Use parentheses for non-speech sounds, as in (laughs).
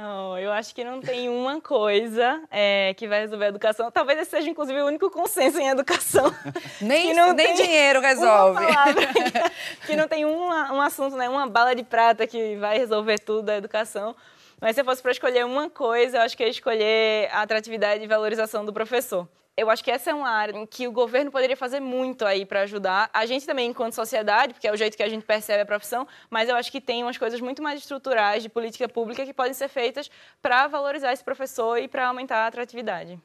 Não, eu acho que não tem uma coisa é, que vai resolver a educação. Talvez esse seja, inclusive, o único consenso em educação. Nem, (laughs) nem dinheiro resolve. (laughs) que não tem um, um assunto, né? Uma bala de prata que vai resolver tudo da educação. Mas se eu fosse para escolher uma coisa, eu acho que ia escolher a atratividade e valorização do professor. Eu acho que essa é uma área em que o governo poderia fazer muito aí para ajudar. A gente também, enquanto sociedade, porque é o jeito que a gente percebe a profissão, mas eu acho que tem umas coisas muito mais estruturais de política pública que podem ser feitas para valorizar esse professor e para aumentar a atratividade.